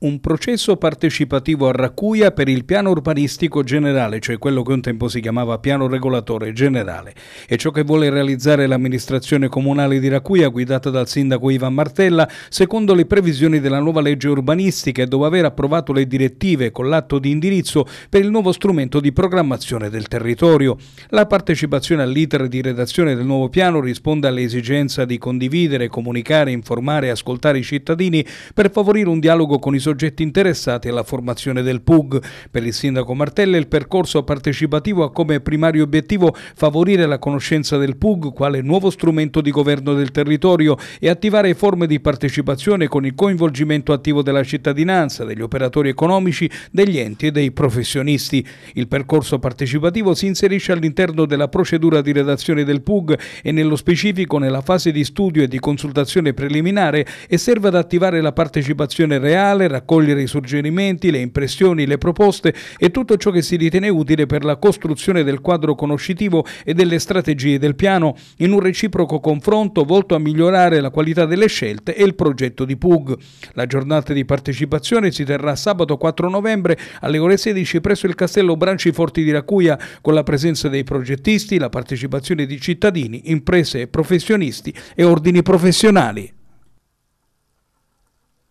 Un processo partecipativo a Raccuia per il piano urbanistico generale, cioè quello che un tempo si chiamava piano regolatore generale, è ciò che vuole realizzare l'amministrazione comunale di Raccuia, guidata dal sindaco Ivan Martella secondo le previsioni della nuova legge urbanistica e dopo aver approvato le direttive con l'atto di indirizzo per il nuovo strumento di programmazione del territorio. La partecipazione all'iter di redazione del nuovo piano risponde all'esigenza di condividere, comunicare, informare e ascoltare i cittadini per favorire un dialogo con i soggetti interessati alla formazione del PUG. Per il sindaco Martelle il percorso partecipativo ha come primario obiettivo favorire la conoscenza del PUG quale nuovo strumento di governo del territorio e attivare forme di partecipazione con il coinvolgimento attivo della cittadinanza, degli operatori economici, degli enti e dei professionisti. Il percorso partecipativo si inserisce all'interno della procedura di redazione del PUG e nello specifico nella fase di studio e di consultazione preliminare e serve ad attivare la partecipazione reale, raccogliere i suggerimenti, le impressioni, le proposte e tutto ciò che si ritiene utile per la costruzione del quadro conoscitivo e delle strategie del piano in un reciproco confronto volto a migliorare la qualità delle scelte e il progetto di PUG. La giornata di partecipazione si terrà sabato 4 novembre alle ore 16 presso il castello Branci Forti di Racuia con la presenza dei progettisti, la partecipazione di cittadini, imprese e professionisti e ordini professionali.